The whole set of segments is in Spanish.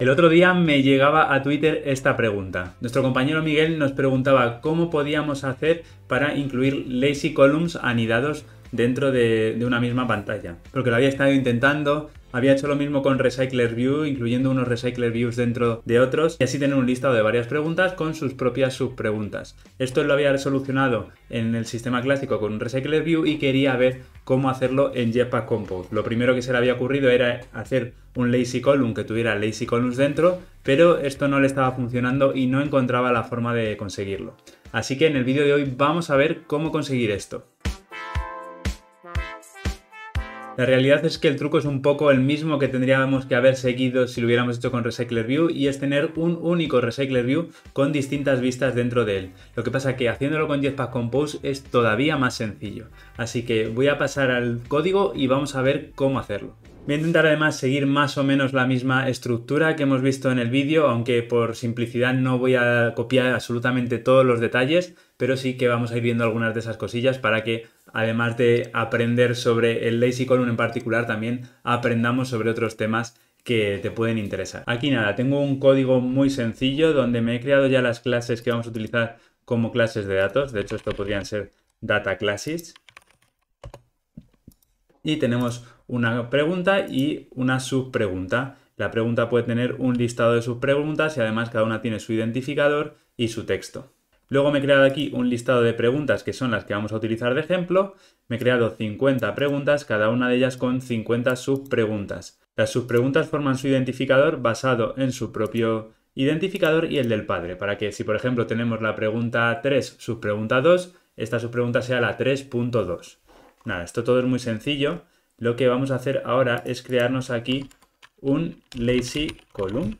El otro día me llegaba a Twitter esta pregunta. Nuestro compañero Miguel nos preguntaba cómo podíamos hacer para incluir lazy columns anidados dentro de, una misma pantalla. Porque lo había estado intentando, había hecho lo mismo con RecyclerView, incluyendo unos RecyclerViews dentro de otros, y así tener un listado de varias preguntas con sus propias subpreguntas. Esto lo había solucionado en el sistema clásico con un y quería ver cómo hacerlo en Jetpack Compose. Lo primero que se le había ocurrido era hacer un LazyColumn que tuviera LazyColumns dentro, pero esto no le estaba funcionando y no encontraba la forma de conseguirlo. Así que en el vídeo de hoy vamos a ver cómo conseguir esto. La realidad es que el truco es un poco el mismo que tendríamos que haber seguido si lo hubiéramos hecho con Recycler View y es tener un único Recycler View con distintas vistas dentro de él. Lo que pasa que haciéndolo con Jetpack Compose es todavía más sencillo. Así que voy a pasar al código y vamos a ver cómo hacerlo. Voy a intentar además seguir más o menos la misma estructura que hemos visto en el vídeo, aunque por simplicidad no voy a copiar absolutamente todos los detalles, pero sí que vamos a ir viendo algunas de esas cosillas para que además de aprender sobre el lazy column en particular, también aprendamos sobre otros temas que te pueden interesar. Aquí nada, tengo un código muy sencillo donde me he creado ya las clases que vamos a utilizar como clases de datos. De hecho, esto podrían ser data classes. Y tenemos una pregunta y una subpregunta. La pregunta puede tener un listado de subpreguntas y además cada una tiene su identificador y su texto. Luego me he creado aquí un listado de preguntas que son las que vamos a utilizar de ejemplo. Me he creado 50 preguntas, cada una de ellas con 50 subpreguntas. Las subpreguntas forman su identificador basado en su propio identificador y el del padre, para que si por ejemplo tenemos la pregunta 3, subpregunta 2, esta subpregunta sea la 3.2. Nada, esto todo es muy sencillo. Lo que vamos a hacer ahora es crearnos aquí un lazy column.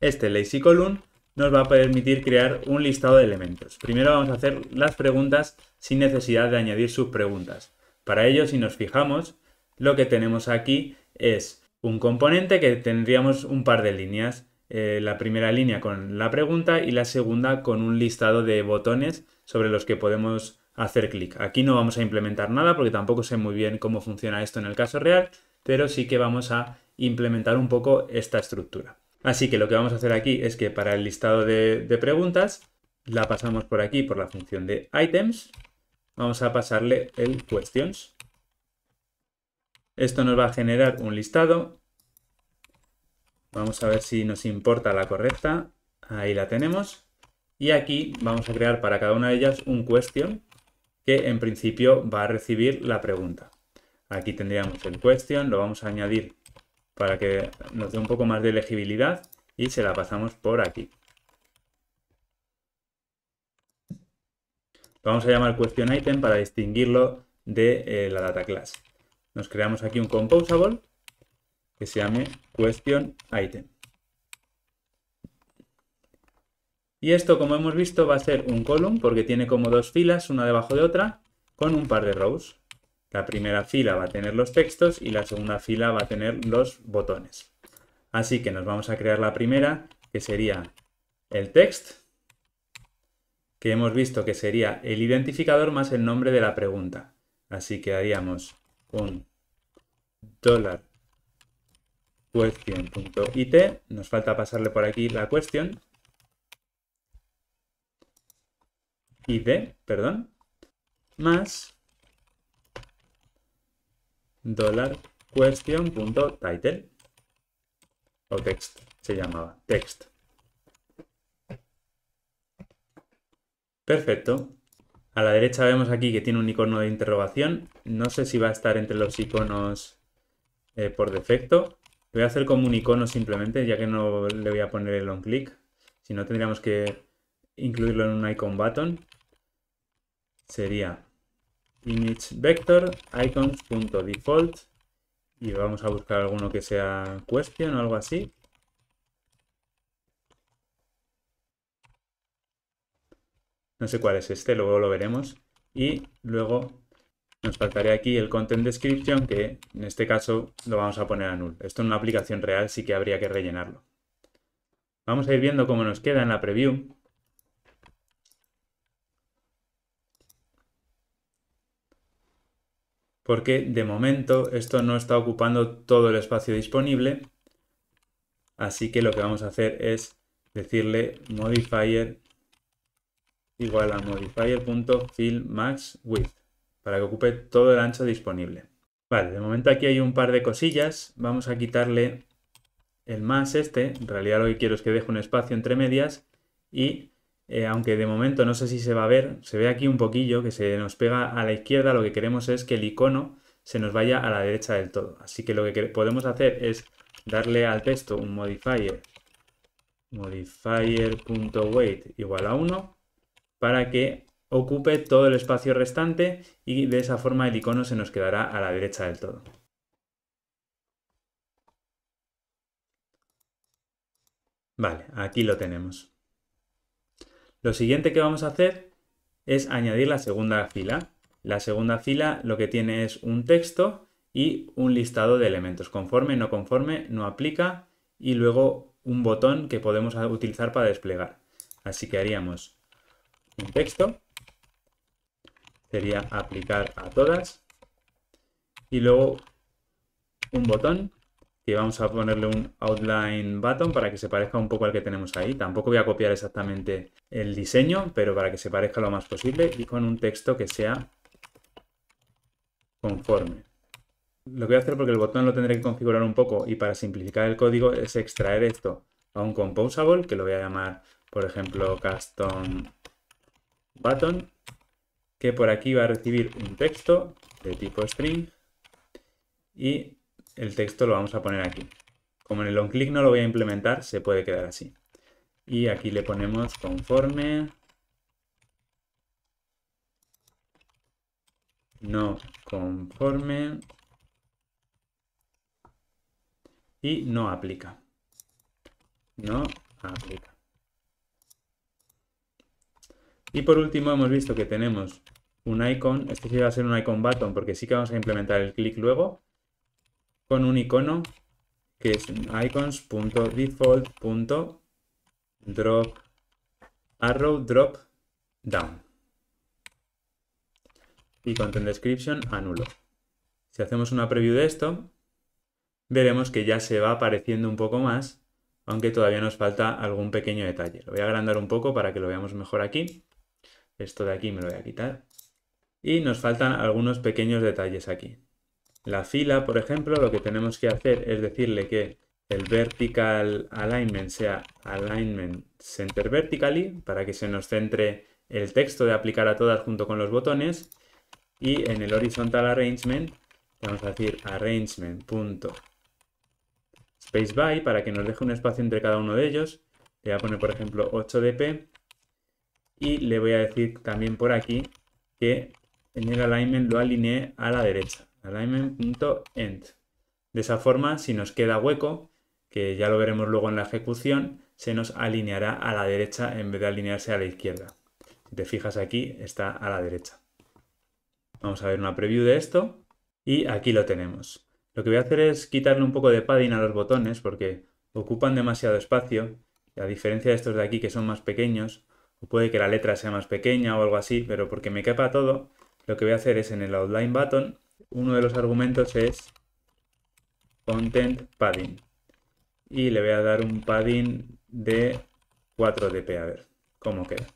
Este lazy column nos va a permitir crear un listado de elementos. Primero vamos a hacer las preguntas sin necesidad de añadir sus preguntas. Para ello, si nos fijamos, lo que tenemos aquí es un componente que tendríamos un par de líneas. Eh, la primera línea con la pregunta y la segunda con un listado de botones sobre los que podemos hacer clic. Aquí no vamos a implementar nada porque tampoco sé muy bien cómo funciona esto en el caso real, pero sí que vamos a implementar un poco esta estructura. Así que lo que vamos a hacer aquí es que para el listado de, preguntas la pasamos por aquí, por la función de items, vamos a pasarle el questions. Esto nos va a generar un listado. Vamos a ver si nos importa la correcta. Ahí la tenemos. Y aquí vamos a crear para cada una de ellas un question que en principio va a recibir la pregunta. Aquí tendríamos el question, lo vamos a añadir para que nos dé un poco más de legibilidad y se la pasamos por aquí. Vamos a llamar question para distinguirlo de eh, la data class. Nos creamos aquí un composable que se llame question Y esto, como hemos visto, va a ser un column porque tiene como dos filas, una debajo de otra, con un par de rows. La primera fila va a tener los textos y la segunda fila va a tener los botones. Así que nos vamos a crear la primera, que sería el text, que hemos visto que sería el identificador más el nombre de la pregunta. Así que haríamos un question.it. Nos falta pasarle por aquí la cuestión, ID, perdón. Más question.title o text se llamaba text perfecto a la derecha vemos aquí que tiene un icono de interrogación no sé si va a estar entre los iconos eh, por defecto voy a hacer como un icono simplemente ya que no le voy a poner el on click si no tendríamos que incluirlo en un icon button sería image vector icons.default y vamos a buscar alguno que sea question o algo así. No sé cuál es este, luego lo veremos. Y luego nos faltaría aquí el content description, que en este caso lo vamos a poner a null. Esto en una aplicación real sí que habría que rellenarlo. Vamos a ir viendo cómo nos queda en la preview. porque de momento esto no está ocupando todo el espacio disponible. Así que lo que vamos a hacer es decirle modifier igual a modifier.fillMaxWidth para que ocupe todo el ancho disponible. Vale, de momento aquí hay un par de cosillas. Vamos a quitarle el más este. En realidad lo que quiero es que deje un espacio entre medias y eh, aunque de momento no sé si se va a ver, se ve aquí un poquillo que se nos pega a la izquierda, lo que queremos es que el icono se nos vaya a la derecha del todo. Así que lo que podemos hacer es darle al texto un modifier, modifier.weight igual a 1, para que ocupe todo el espacio restante y de esa forma el icono se nos quedará a la derecha del todo. Vale, aquí lo tenemos. Lo siguiente que vamos a hacer es añadir la segunda fila. La segunda fila lo que tiene es un texto y un listado de elementos, conforme, no conforme, no aplica y luego un botón que podemos utilizar para desplegar. Así que haríamos un texto, sería aplicar a todas y luego un botón y vamos a ponerle un outline button para que se parezca un poco al que tenemos ahí. Tampoco voy a copiar exactamente el diseño, pero para que se parezca lo más posible y con un texto que sea conforme. Lo que voy a hacer porque el botón lo tendré que configurar un poco y para simplificar el código es extraer esto a un composable que lo voy a llamar, por ejemplo, custom button que por aquí va a recibir un texto de tipo string y el texto lo vamos a poner aquí. Como en el onClick click no lo voy a implementar, se puede quedar así. Y aquí le ponemos conforme no conforme y no aplica. No aplica. Y por último hemos visto que tenemos un icon, este sí va a ser un icon button porque sí que vamos a implementar el clic luego, con un icono que es icons.default.drop arrow drop down. Y content description anulo. Si hacemos una preview de esto, veremos que ya se va apareciendo un poco más, aunque todavía nos falta algún pequeño detalle. Lo voy a agrandar un poco para que lo veamos mejor aquí. Esto de aquí me lo voy a quitar. Y nos faltan algunos pequeños detalles aquí la fila, por ejemplo, lo que tenemos que hacer es decirle que el vertical alignment sea alignment center vertically para que se nos centre el texto de aplicar a todas junto con los botones y en el horizontal arrangement vamos a decir by para que nos deje un espacio entre cada uno de ellos. Le voy a poner por ejemplo 8dp y le voy a decir también por aquí que en el alignment lo alineé a la derecha end De esa forma, si nos queda hueco, que ya lo veremos luego en la ejecución, se nos alineará a la derecha en vez de alinearse a la izquierda. Si te fijas aquí, está a la derecha. Vamos a ver una preview de esto y aquí lo tenemos. Lo que voy a hacer es quitarle un poco de padding a los botones porque ocupan demasiado espacio. a diferencia de estos de aquí que son más pequeños, o puede que la letra sea más pequeña o algo así, pero porque me quepa todo, lo que voy a hacer es en el outline button uno de los argumentos es content padding. Y le voy a dar un padding de 4 dp, a ver cómo queda.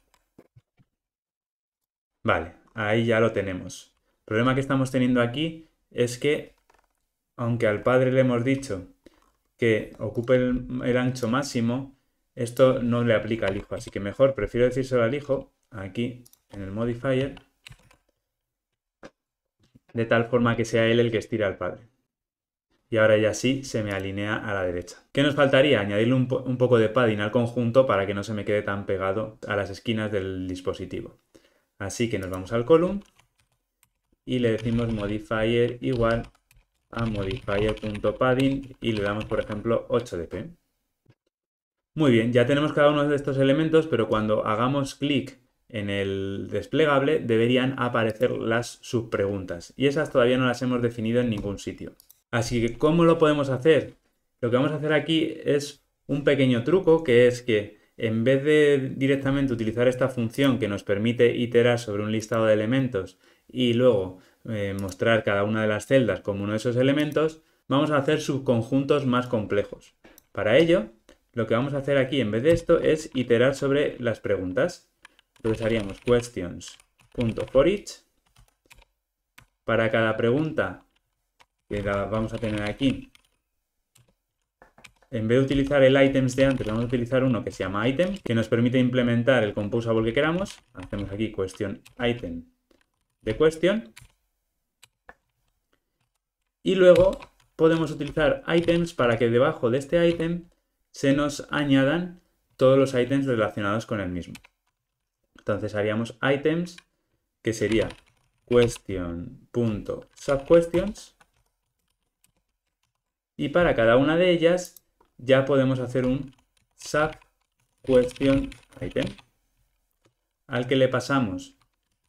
Vale, ahí ya lo tenemos. El problema que estamos teniendo aquí es que, aunque al padre le hemos dicho que ocupe el, ancho máximo, esto no le aplica al hijo. Así que mejor, prefiero decírselo al hijo, aquí en el modifier, de tal forma que sea él el que estira al padre. Y ahora ya sí se me alinea a la derecha. ¿Qué nos faltaría? Añadirle un, poco de padding al conjunto para que no se me quede tan pegado a las esquinas del dispositivo. Así que nos vamos al column y le decimos modifier igual a modifier.padding y le damos, por ejemplo, 8 dp. Muy bien, ya tenemos cada uno de estos elementos, pero cuando hagamos clic en el desplegable deberían aparecer las subpreguntas y esas todavía no las hemos definido en ningún sitio. Así que, ¿cómo lo podemos hacer? Lo que vamos a hacer aquí es un pequeño truco que es que en vez de directamente utilizar esta función que nos permite iterar sobre un listado de elementos y luego eh, mostrar cada una de las celdas como uno de esos elementos, vamos a hacer subconjuntos más complejos. Para ello, lo que vamos a hacer aquí en vez de esto es iterar sobre las preguntas. Entonces questions.forEach. Para cada pregunta que la vamos a tener aquí, en vez de utilizar el items de antes, vamos a utilizar uno que se llama item, que nos permite implementar el composable que queramos. Hacemos aquí question item de cuestión. Y luego podemos utilizar items para que debajo de este item se nos añadan todos los items relacionados con el mismo. Entonces haríamos items, que sería question.subquestions. Y para cada una de ellas ya podemos hacer un subquestion item al que le pasamos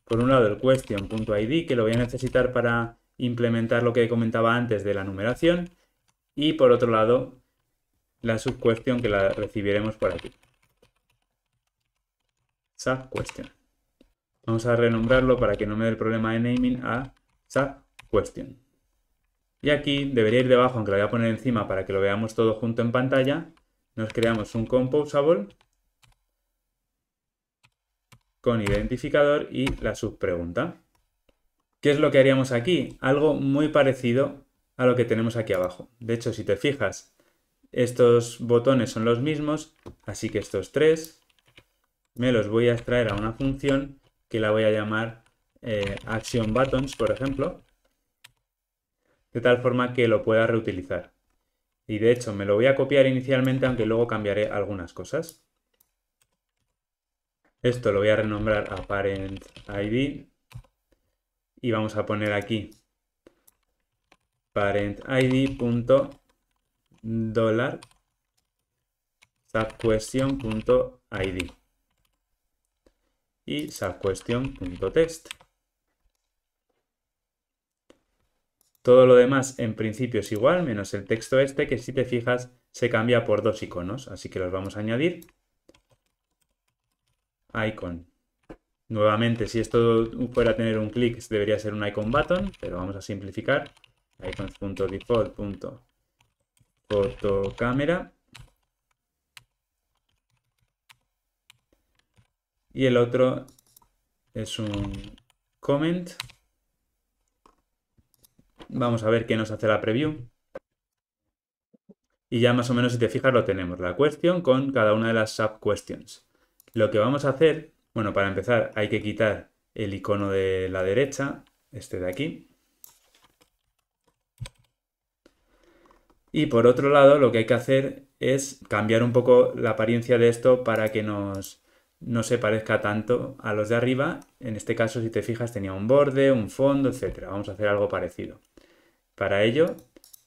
por un lado el question.id que lo voy a necesitar para implementar lo que comentaba antes de la numeración y por otro lado la subquestion que la recibiremos por aquí subQuestion. Vamos a renombrarlo para que no me dé el problema de naming a subQuestion. Y aquí debería ir debajo, aunque lo voy a poner encima para que lo veamos todo junto en pantalla. Nos creamos un composable con identificador y la subpregunta. ¿Qué es lo que haríamos aquí? Algo muy parecido a lo que tenemos aquí abajo. De hecho, si te fijas, estos botones son los mismos, así que estos tres, me los voy a extraer a una función que la voy a llamar eh, ActionButtons, buttons, por ejemplo, de tal forma que lo pueda reutilizar. Y de hecho me lo voy a copiar inicialmente, aunque luego cambiaré algunas cosas. Esto lo voy a renombrar a parentId. y vamos a poner aquí parent y subquestion.text. Todo lo demás en principio es igual, menos el texto este que si te fijas se cambia por dos iconos, así que los vamos a añadir. Icon. Nuevamente, si esto fuera a tener un clic, debería ser un icon button, pero vamos a simplificar. icons.default.photocamera Y el otro es un comment. Vamos a ver qué nos hace la preview. Y ya más o menos, si te fijas, lo tenemos. La cuestión con cada una de las sub-questions. Lo que vamos a hacer, bueno, para empezar hay que quitar el icono de la derecha, este de aquí. Y por otro lado, lo que hay que hacer es cambiar un poco la apariencia de esto para que nos no se parezca tanto a los de arriba. En este caso, si te fijas, tenía un borde, un fondo, etcétera. Vamos a hacer algo parecido. Para ello,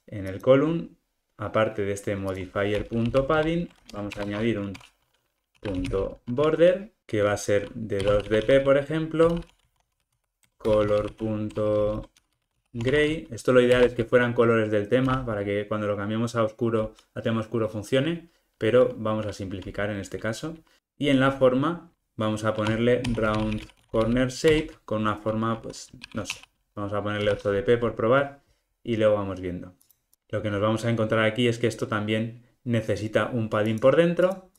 en el column, aparte de este modifier.padding, vamos a añadir un punto border, que va a ser de 2dp, por ejemplo, color.gray. Esto lo ideal es que fueran colores del tema para que cuando lo cambiemos a oscuro, a tema oscuro funcione, pero vamos a simplificar en este caso. Y en la forma vamos a ponerle round corner shape con una forma, pues no sé, vamos a ponerle 8dp por probar y luego vamos viendo. Lo que nos vamos a encontrar aquí es que esto también necesita un padding por dentro.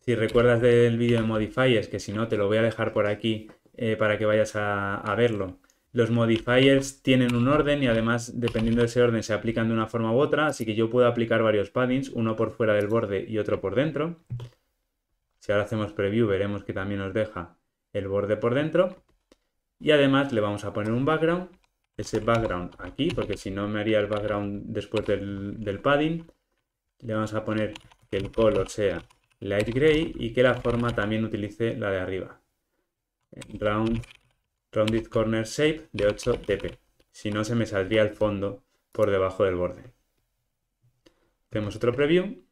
Si recuerdas del vídeo de modifiers, que si no te lo voy a dejar por aquí eh, para que vayas a, a verlo. Los modifiers tienen un orden y además dependiendo de ese orden se aplican de una forma u otra, así que yo puedo aplicar varios paddings, uno por fuera del borde y otro por dentro. Si ahora hacemos preview veremos que también nos deja el borde por dentro. Y además le vamos a poner un background, ese background aquí, porque si no me haría el background después del, padding. Le vamos a poner que el color sea light gray y que la forma también utilice la de arriba. Round, rounded corner shape de 8 dp. Si no se me saldría el fondo por debajo del borde. tenemos otro preview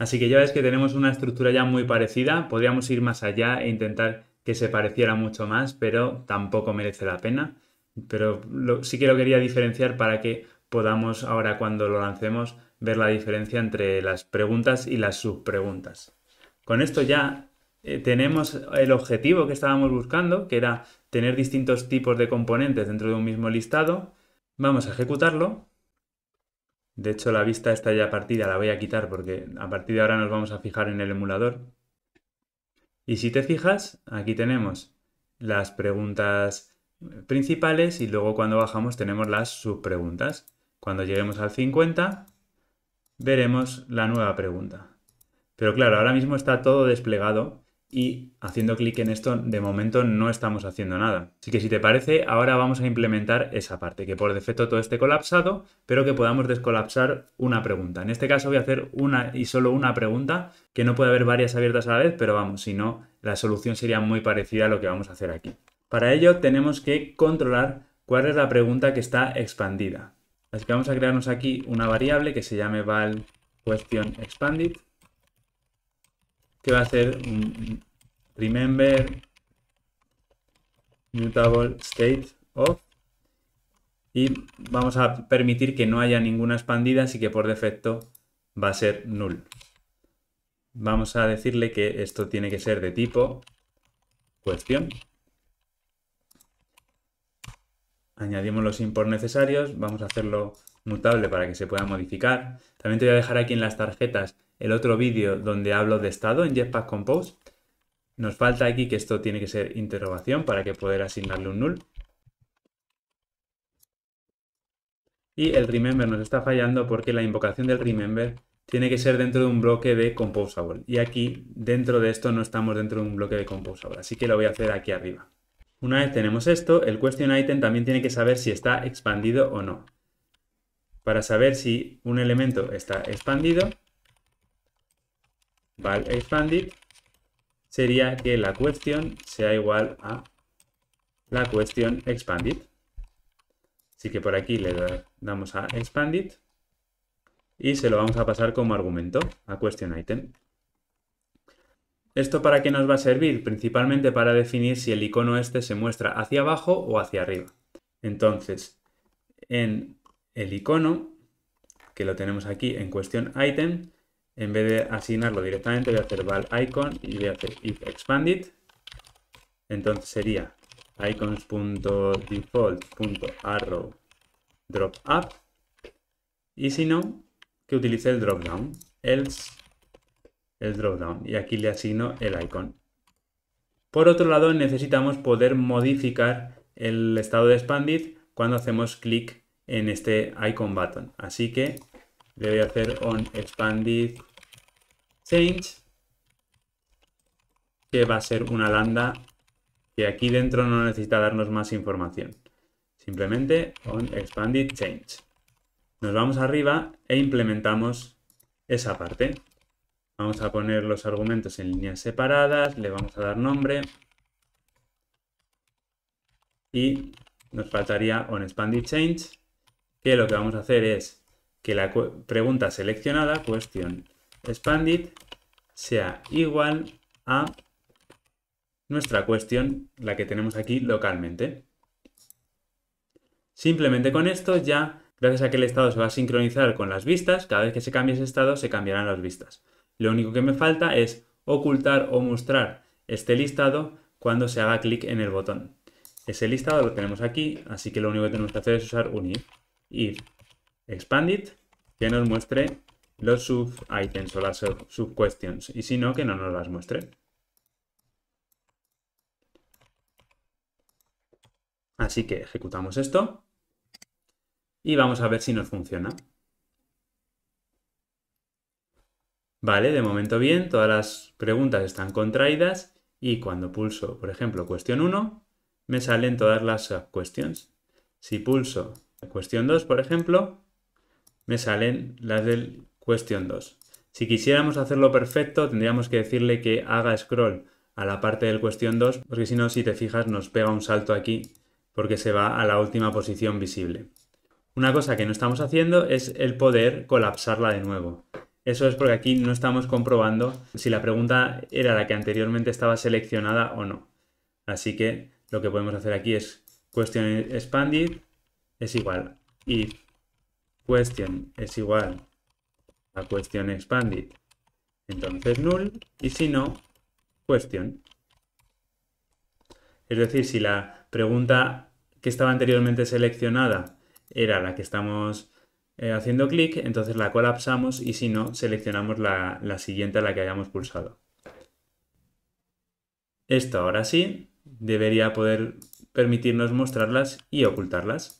Así que ya ves que tenemos una estructura ya muy parecida, podríamos ir más allá e intentar que se pareciera mucho más, pero tampoco merece la pena. Pero sí que lo quería diferenciar para que podamos ahora cuando lo lancemos ver la diferencia entre las preguntas y las subpreguntas. Con esto ya eh, tenemos el objetivo que estábamos buscando, que era tener distintos tipos de componentes dentro de un mismo listado. Vamos a ejecutarlo de hecho, la vista está ya partida la voy a quitar porque a partir de ahora nos vamos a fijar en el emulador. Y si te fijas, aquí tenemos las preguntas principales y luego cuando bajamos tenemos las subpreguntas. Cuando lleguemos al 50, veremos la nueva pregunta. Pero claro, ahora mismo está todo desplegado y haciendo clic en esto de momento no estamos haciendo nada. Así que si te parece, ahora vamos a implementar esa parte, que por defecto todo esté colapsado, pero que podamos descolapsar una pregunta. En este caso voy a hacer una y solo una pregunta, que no puede haber varias abiertas a la vez, pero vamos, si no, la solución sería muy parecida a lo que vamos a hacer aquí. Para ello tenemos que controlar cuál es la pregunta que está expandida. Así que vamos a crearnos aquí una variable que se llame val question expanded que va a ser un remember mutable state of y vamos a permitir que no haya ninguna expandida, así que por defecto va a ser null. Vamos a decirle que esto tiene que ser de tipo cuestión. Añadimos los import necesarios, vamos a hacerlo mutable para que se pueda modificar. También te voy a dejar aquí en las tarjetas el otro vídeo donde hablo de estado en Jetpack Compose. Nos falta aquí que esto tiene que ser interrogación para que poder asignarle un null. Y el remember nos está fallando porque la invocación del remember tiene que ser dentro de un bloque de composable. Y aquí, dentro de esto, no estamos dentro de un bloque de composable. Así que lo voy a hacer aquí arriba. Una vez tenemos esto, el question item también tiene que saber si está expandido o no para saber si un elemento está expandido, val expanded sería que la cuestión sea igual a la cuestión expanded. Así que por aquí le damos a expanded y se lo vamos a pasar como argumento a question item. ¿Esto para qué nos va a servir? Principalmente para definir si el icono este se muestra hacia abajo o hacia arriba. Entonces, en el icono, que lo tenemos aquí en cuestión item, en vez de asignarlo directamente voy a hacer val icon y voy a hacer if expanded. Entonces sería icons.default.arrow drop up y si no, que utilice el drop down, else el drop down y aquí le asigno el icon. Por otro lado necesitamos poder modificar el estado de expanded cuando hacemos clic en este icon button. Así que le voy a hacer on expanded change, que va a ser una lambda que aquí dentro no necesita darnos más información. Simplemente on expanded change. Nos vamos arriba e implementamos esa parte. Vamos a poner los argumentos en líneas separadas, le vamos a dar nombre y nos faltaría on expanded change que lo que vamos a hacer es que la pregunta seleccionada, question expanded, sea igual a nuestra cuestión, la que tenemos aquí localmente. Simplemente con esto ya, gracias a que el estado se va a sincronizar con las vistas, cada vez que se cambie ese estado se cambiarán las vistas. Lo único que me falta es ocultar o mostrar este listado cuando se haga clic en el botón. Ese listado lo tenemos aquí, así que lo único que tenemos que hacer es usar unir. Ir expanded que nos muestre los sub-items o las sub-questions. Y si no, que no nos las muestre. Así que ejecutamos esto y vamos a ver si nos funciona. Vale, de momento bien, todas las preguntas están contraídas y cuando pulso, por ejemplo, cuestión 1, me salen todas las questions. Si pulso cuestión 2, por ejemplo, me salen las del cuestión 2. Si quisiéramos hacerlo perfecto, tendríamos que decirle que haga scroll a la parte del cuestión 2, porque si no, si te fijas, nos pega un salto aquí, porque se va a la última posición visible. Una cosa que no estamos haciendo es el poder colapsarla de nuevo. Eso es porque aquí no estamos comprobando si la pregunta era la que anteriormente estaba seleccionada o no. Así que lo que podemos hacer aquí es question expanded es igual if question es igual a question expanded, entonces null, y si no, question. Es decir, si la pregunta que estaba anteriormente seleccionada era la que estamos eh, haciendo clic, entonces la colapsamos y si no, seleccionamos la, la siguiente a la que hayamos pulsado. Esto ahora sí debería poder permitirnos mostrarlas y ocultarlas.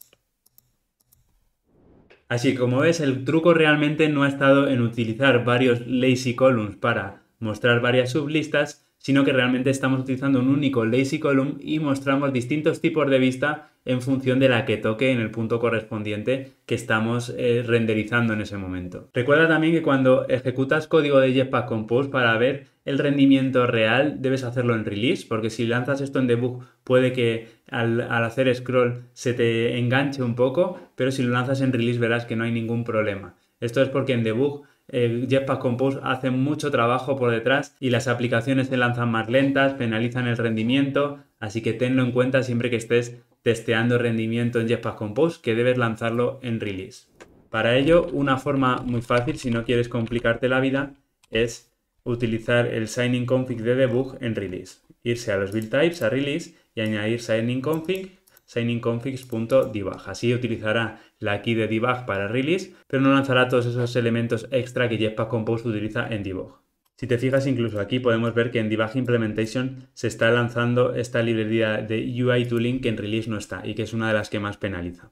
Así como ves, el truco realmente no ha estado en utilizar varios lazy columns para mostrar varias sublistas, sino que realmente estamos utilizando un único lazy column y mostramos distintos tipos de vista en función de la que toque en el punto correspondiente que estamos eh, renderizando en ese momento. Recuerda también que cuando ejecutas código de Jetpack Compose para ver el rendimiento real debes hacerlo en release, porque si lanzas esto en debug puede que al, hacer scroll se te enganche un poco, pero si lo lanzas en release verás que no hay ningún problema. Esto es porque en debug eh, Jetpack Compose hace mucho trabajo por detrás y las aplicaciones se lanzan más lentas, penalizan el rendimiento, así que tenlo en cuenta siempre que estés testeando rendimiento en Jetpack Compose que debes lanzarlo en release. Para ello, una forma muy fácil, si no quieres complicarte la vida, es utilizar el signing config de debug en release. Irse a los build types, a release y añadir signing config signingconfigs.debug. Así utilizará la key de debug para release, pero no lanzará todos esos elementos extra que Jetpack Compose utiliza en debug. Si te fijas incluso aquí podemos ver que en Debug Implementation se está lanzando esta librería de UI Tooling que en Release no está y que es una de las que más penaliza.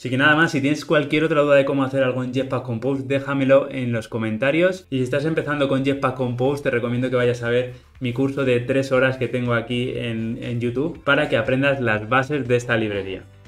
Así que nada más, si tienes cualquier otra duda de cómo hacer algo en Jetpack Compose, déjamelo en los comentarios. Y si estás empezando con Jetpack Compose, te recomiendo que vayas a ver mi curso de 3 horas que tengo aquí en, en YouTube para que aprendas las bases de esta librería.